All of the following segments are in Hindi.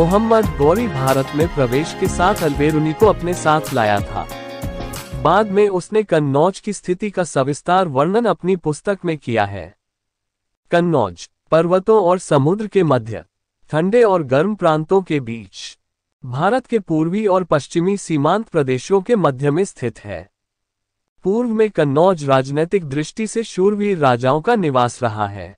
मोहम्मद गौरी भारत में प्रवेश के साथ अलबेरुनी को अपने साथ लाया था बाद में उसने कन्नौज की स्थिति का सविस्तार वर्णन अपनी पुस्तक में किया है कन्नौज पर्वतों और समुद्र के मध्य ठंडे और गर्म प्रांतों के बीच भारत के पूर्वी और पश्चिमी सीमांत प्रदेशों के मध्य में स्थित है पूर्व में कन्नौज राजनैतिक दृष्टि से शूरवीर राजाओं का निवास रहा है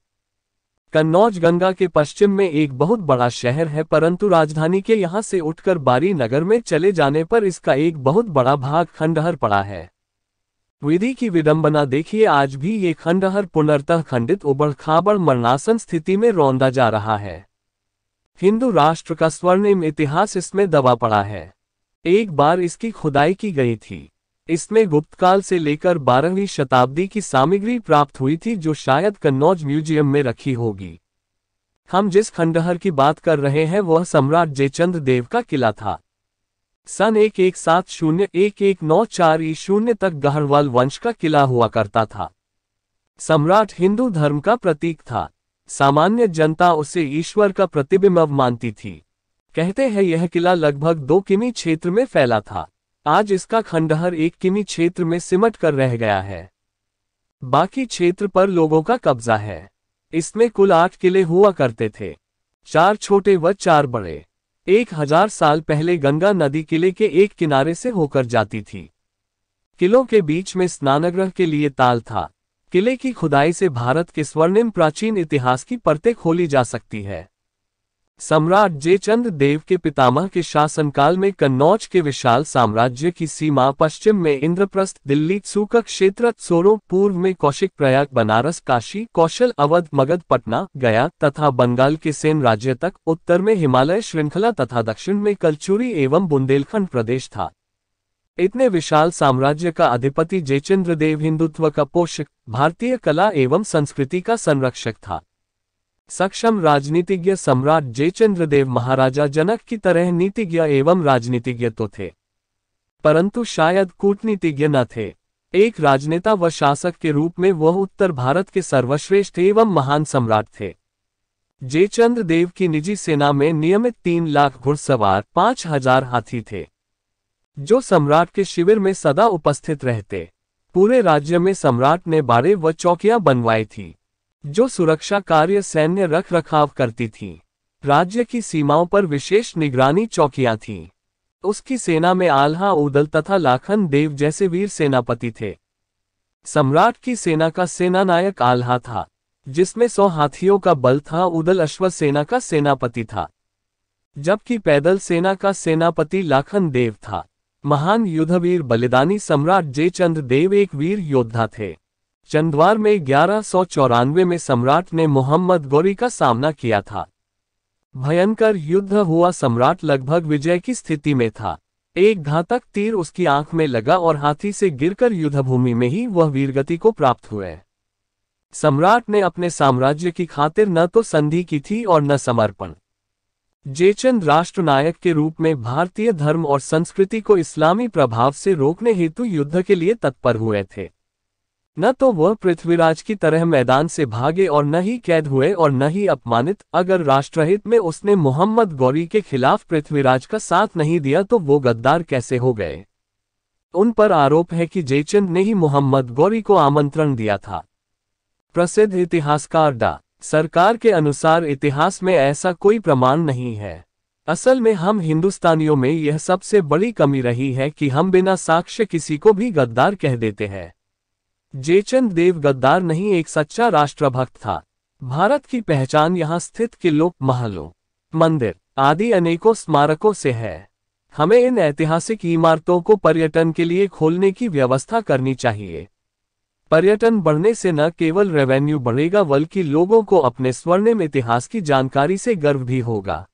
कन्नौज गंगा के पश्चिम में एक बहुत बड़ा शहर है परंतु राजधानी के यहाँ से उठकर बारी नगर में चले जाने पर इसका एक बहुत बड़ा भाग खंडहर पड़ा है विधि की विडंबना देखिए आज भी ये खंडहर पुनर्तः खंडित उबड़ खाबड़ मरणासन स्थिति में रौंदा जा रहा है हिंदू राष्ट्र का स्वर्णिम इतिहास इसमें दबा पड़ा है एक बार इसकी खुदाई की गई थी इसमें गुप्तकाल से लेकर बारहवीं शताब्दी की सामग्री प्राप्त हुई थी जो शायद कन्नौज म्यूजियम में रखी होगी हम जिस खंडहर की बात कर रहे हैं वह सम्राट जयचंद देव का किला था सन एक एक सात शून्य एक एक नौ चार ई शून्य तक गहरवाल वंश का किला हुआ करता था सम्राट हिंदू धर्म का प्रतीक था सामान्य जनता उसे ईश्वर का प्रतिबिंब मानती थी कहते हैं यह किला लगभग दो किमी क्षेत्र में फैला था आज इसका खंडहर एक किमी क्षेत्र में सिमट कर रह गया है बाकी क्षेत्र पर लोगों का कब्जा है इसमें कुल आठ किले हुआ करते थे चार छोटे व चार बड़े एक हजार साल पहले गंगा नदी किले के एक किनारे से होकर जाती थी किलों के बीच में स्नानग्रह के लिए ताल था किले की खुदाई से भारत के स्वर्णिम प्राचीन इतिहास की परतें खोली जा सकती है सम्राट जयचंद देव के पितामह के शासनकाल में कन्नौज के विशाल साम्राज्य की सीमा पश्चिम में इंद्रप्रस्थ दिल्ली सूका क्षेत्र सोरो पूर्व में कौशिक प्रयाग बनारस काशी कौशल अवध मगध पटना गया तथा बंगाल के सेन राज्य तक उत्तर में हिमालय श्रृंखला तथा दक्षिण में कलचुरी एवं बुंदेलखंड प्रदेश था इतने विशाल साम्राज्य का अधिपति जयचंद्र देव हिंदुत्व का पोषक भारतीय कला एवं संस्कृति का संरक्षक था सक्षम राजनीतिज्ञ सम्राट जयचंद्रदेव महाराजा जनक की तरह नीतिज्ञ एवं राजनीतिज्ञ तो थे परंतु शायद कूटनीतिज्ञ न थे एक राजनेता व शासक के रूप में वह उत्तर भारत के सर्वश्रेष्ठ एवं महान सम्राट थे जयचंद्र देव की निजी सेना में नियमित तीन लाख घुड़सवार पांच हजार हाथी थे जो सम्राट के शिविर में सदा उपस्थित रहते पूरे राज्य में सम्राट ने बारे व चौकियां बनवाई थी जो सुरक्षा कार्य सैन्य रख रखाव करती थी राज्य की सीमाओं पर विशेष निगरानी चौकियां थी उसकी सेना में आल्हा उदल तथा लाखन देव जैसे वीर सेनापति थे सम्राट की सेना का सेनानायक आल्हा था जिसमें सौ हाथियों का बल था उदल अश्व सेना का सेनापति था जबकि पैदल सेना का सेनापति लाखन देव था महान युद्धवीर बलिदानी सम्राट जयचंद देव एक वीर योद्धा थे चंदवार में ग्यारह में सम्राट ने मोहम्मद गौरी का सामना किया था भयंकर युद्ध हुआ सम्राट लगभग विजय की स्थिति में था एक घातक तीर उसकी आंख में लगा और हाथी से गिरकर युद्धभूमि में ही वह वीरगति को प्राप्त हुए सम्राट ने अपने साम्राज्य की खातिर न तो संधि की थी और न समर्पण जयचंद राष्ट्रनायक के रूप में भारतीय धर्म और संस्कृति को इस्लामी प्रभाव से रोकने हेतु युद्ध के लिए तत्पर हुए थे न तो वह पृथ्वीराज की तरह मैदान से भागे और न ही कैद हुए और न ही अपमानित अगर राष्ट्रहित में उसने मोहम्मद गौरी के खिलाफ पृथ्वीराज का साथ नहीं दिया तो वो गद्दार कैसे हो गए उन पर आरोप है कि जयचंद ने ही मोहम्मद गौरी को आमंत्रण दिया था प्रसिद्ध इतिहासकार डा सरकार के अनुसार इतिहास में ऐसा कोई प्रमाण नहीं है असल में हम हिंदुस्तानियों में यह सबसे बड़ी कमी रही है कि हम बिना साक्ष्य किसी को भी गद्दार कह देते हैं जयचंद देव गद्दार नहीं एक सच्चा राष्ट्रभक्त था भारत की पहचान यहाँ स्थित किलों महलों मंदिर आदि अनेकों स्मारकों से है हमें इन ऐतिहासिक इमारतों को पर्यटन के लिए खोलने की व्यवस्था करनी चाहिए पर्यटन बढ़ने से न केवल रेवेन्यू बढ़ेगा बल्कि लोगों को अपने स्वर्णिम इतिहास की जानकारी से गर्व भी होगा